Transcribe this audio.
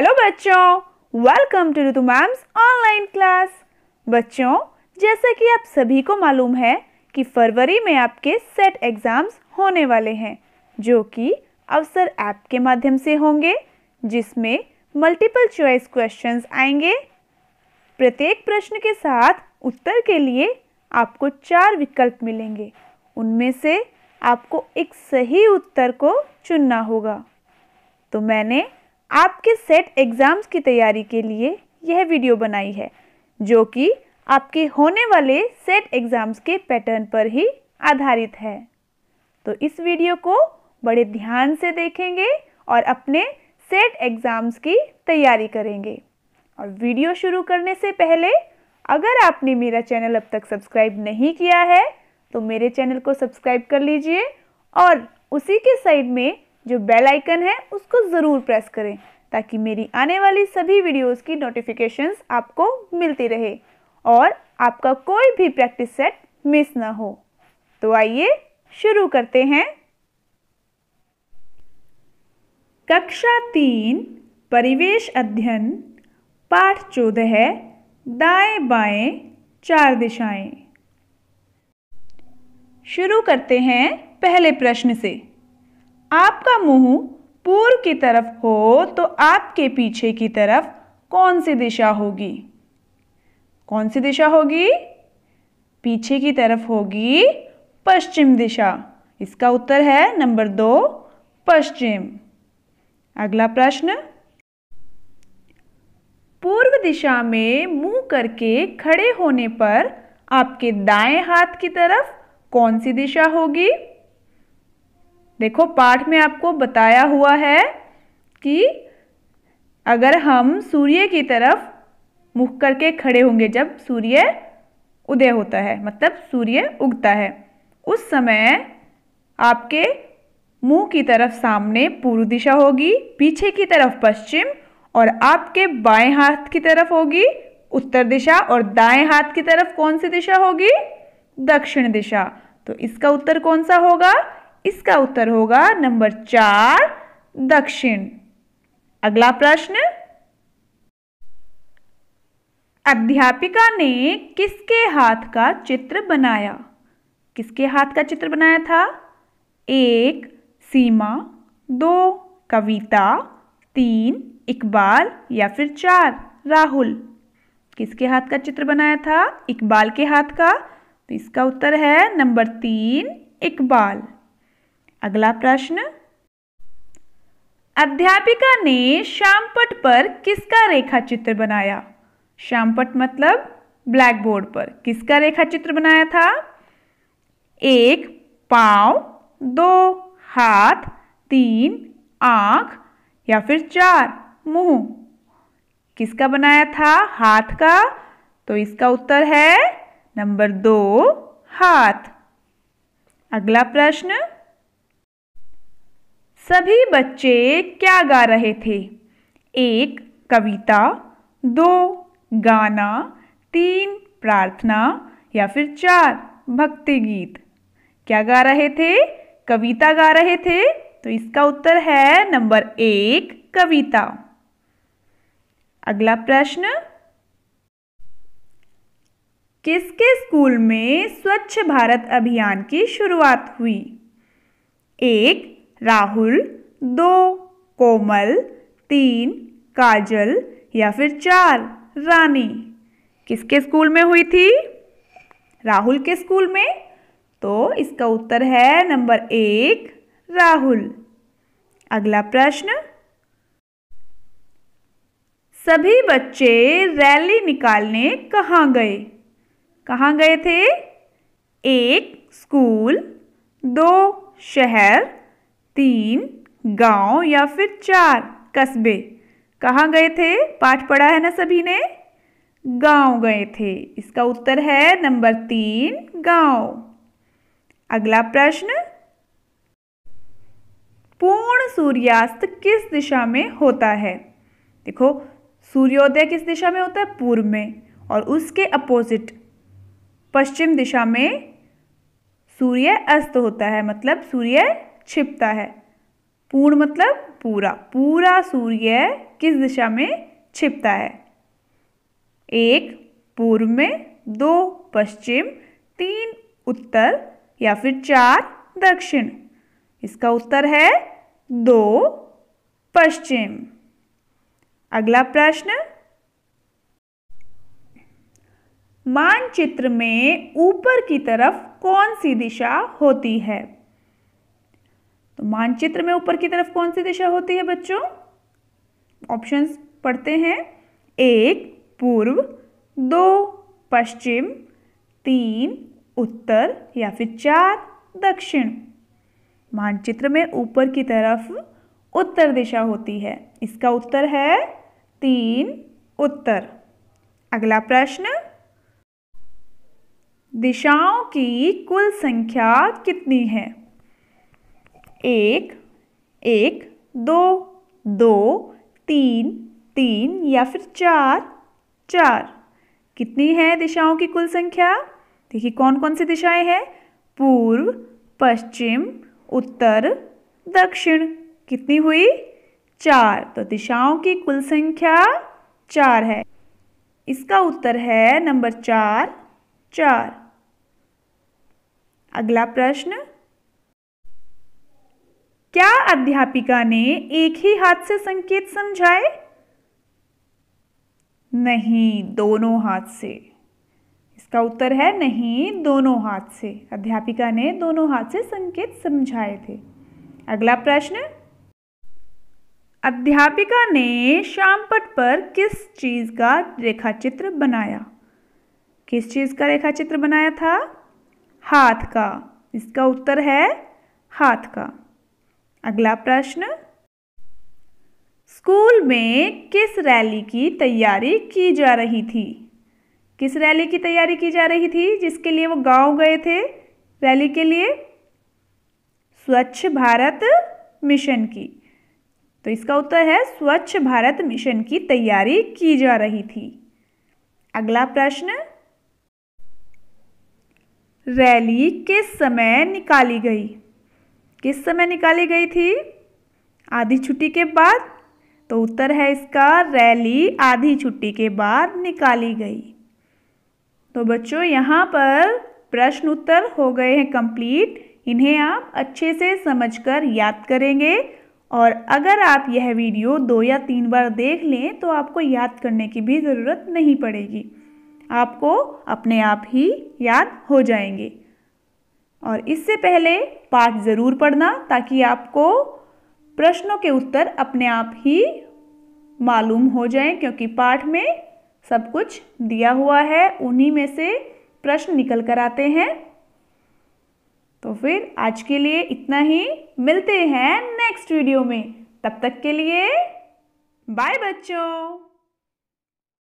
hello बच्चों welcome to Ritu ma'am's online class बच्चों जैसा कि आप सभी को मालूम है कि फरवरी में आपके सेट एग्ज़ाम्स होने वाले हैं जो कि अवसर ऐप के माध्यम से होंगे जिसमें मल्टीपल चॉइस क्वेश्चंस आएंगे प्रत्येक प्रश्न के साथ उत्तर के लिए आपको चार विकल्प मिलेंगे उनमें से आपको एक सही उत्तर को चुनना होगा तो मैंने आपके सेट एग्ज़ाम्स की तैयारी के लिए यह वीडियो बनाई है जो कि आपके होने वाले सेट एग्ज़ाम्स के पैटर्न पर ही आधारित है तो इस वीडियो को बड़े ध्यान से देखेंगे और अपने सेट एग्ज़ाम्स की तैयारी करेंगे और वीडियो शुरू करने से पहले अगर आपने मेरा चैनल अब तक सब्सक्राइब नहीं किया है तो मेरे चैनल को सब्सक्राइब कर लीजिए और उसी के साइड में जो बेल आइकन है उसको ज़रूर प्रेस करें ताकि मेरी आने वाली सभी वीडियोस की नोटिफिकेशंस आपको मिलती रहे और आपका कोई भी प्रैक्टिस सेट मिस ना हो तो आइए शुरू करते हैं कक्षा तीन परिवेश अध्ययन पाठ चौदह दाएं बाएं चार दिशाएं शुरू करते हैं पहले प्रश्न से आपका मुंह पूर्व की तरफ हो तो आपके पीछे की तरफ कौन सी दिशा होगी कौन सी दिशा होगी पीछे की तरफ होगी पश्चिम दिशा इसका उत्तर है नंबर दो पश्चिम अगला प्रश्न पूर्व दिशा में मुंह करके खड़े होने पर आपके दाएं हाथ की तरफ कौन सी दिशा होगी देखो पाठ में आपको बताया हुआ है कि अगर हम सूर्य की तरफ मुख करके खड़े होंगे जब सूर्य उदय होता है मतलब सूर्य उगता है उस समय आपके मुंह की तरफ सामने पूर्व दिशा होगी पीछे की तरफ पश्चिम और आपके बाएं हाथ की तरफ होगी उत्तर दिशा और दाएं हाथ की तरफ कौन सी दिशा होगी दक्षिण दिशा तो इसका उत्तर कौन सा होगा इसका उत्तर होगा नंबर चार दक्षिण अगला प्रश्न अध्यापिका ने किसके हाथ का चित्र बनाया किसके हाथ का चित्र बनाया था एक सीमा दो कविता तीन इकबाल या फिर चार राहुल किसके हाथ का चित्र बनाया था इकबाल के हाथ का तो इसका उत्तर है नंबर तीन इकबाल अगला प्रश्न अध्यापिका ने श्यामपट पर किसका रेखा चित्र बनाया श्यामपट मतलब ब्लैक बोर्ड पर किसका रेखा चित्र बनाया था एक पाव दो हाथ तीन आंख या फिर चार मुंह किसका बनाया था हाथ का तो इसका उत्तर है नंबर दो हाथ अगला प्रश्न सभी बच्चे क्या गा रहे थे एक कविता दो गाना तीन प्रार्थना या फिर चार भक्ति गीत क्या गा रहे थे कविता गा रहे थे तो इसका उत्तर है नंबर एक कविता अगला प्रश्न किसके स्कूल में स्वच्छ भारत अभियान की शुरुआत हुई एक राहुल दो कोमल तीन काजल या फिर चार रानी किसके स्कूल में हुई थी राहुल के स्कूल में तो इसका उत्तर है नंबर एक राहुल अगला प्रश्न सभी बच्चे रैली निकालने कहाँ गए कहाँ गए थे एक स्कूल दो शहर तीन गांव या फिर चार कस्बे कहाँ गए थे पाठ पढ़ा है ना सभी ने गांव गए थे इसका उत्तर है नंबर तीन गांव अगला प्रश्न पूर्ण सूर्यास्त किस दिशा में होता है देखो सूर्योदय किस दिशा में होता है पूर्व में और उसके अपोजिट पश्चिम दिशा में सूर्य अस्त होता है मतलब सूर्य छिपता है पूर्ण मतलब पूरा पूरा सूर्य किस दिशा में छिपता है एक पूर्व में दो पश्चिम तीन उत्तर या फिर चार दक्षिण इसका उत्तर है दो पश्चिम अगला प्रश्न मानचित्र में ऊपर की तरफ कौन सी दिशा होती है तो मानचित्र में ऊपर की तरफ कौन सी दिशा होती है बच्चों ऑप्शंस पढ़ते हैं एक पूर्व दो पश्चिम तीन उत्तर या फिर चार दक्षिण मानचित्र में ऊपर की तरफ उत्तर दिशा होती है इसका उत्तर है तीन उत्तर अगला प्रश्न दिशाओं की कुल संख्या कितनी है एक एक दो दो तीन तीन या फिर चार चार कितनी है दिशाओं की कुल संख्या देखिए कौन कौन सी दिशाएं हैं पूर्व पश्चिम उत्तर दक्षिण कितनी हुई चार तो दिशाओं की कुल संख्या चार है इसका उत्तर है नंबर चार चार अगला प्रश्न क्या अध्यापिका ने एक ही हाथ से संकेत समझाए नहीं दोनों हाथ से इसका उत्तर है नहीं दोनों हाथ से अध्यापिका ने दोनों हाथ से संकेत समझाए थे अगला प्रश्न अध्यापिका ने श्यामपट पर किस चीज़ का रेखाचित्र बनाया किस चीज़ का रेखाचित्र बनाया था हाथ का इसका उत्तर है हाथ का अगला प्रश्न स्कूल में किस रैली की तैयारी की जा रही थी किस रैली की तैयारी की जा रही थी जिसके लिए वो गांव गए थे रैली के लिए स्वच्छ भारत मिशन की तो इसका उत्तर है स्वच्छ भारत मिशन की तैयारी की जा रही थी अगला प्रश्न रैली किस समय निकाली गई किस समय निकाली गई थी आधी छुट्टी के बाद तो उत्तर है इसका रैली आधी छुट्टी के बाद निकाली गई तो बच्चों यहाँ पर प्रश्न उत्तर हो गए हैं कंप्लीट इन्हें आप अच्छे से समझकर याद करेंगे और अगर आप यह वीडियो दो या तीन बार देख लें तो आपको याद करने की भी ज़रूरत नहीं पड़ेगी आपको अपने आप ही याद हो जाएंगे और इससे पहले पाठ ज़रूर पढ़ना ताकि आपको प्रश्नों के उत्तर अपने आप ही मालूम हो जाएं क्योंकि पाठ में सब कुछ दिया हुआ है उन्हीं में से प्रश्न निकल कर आते हैं तो फिर आज के लिए इतना ही मिलते हैं नेक्स्ट वीडियो में तब तक के लिए बाय बच्चों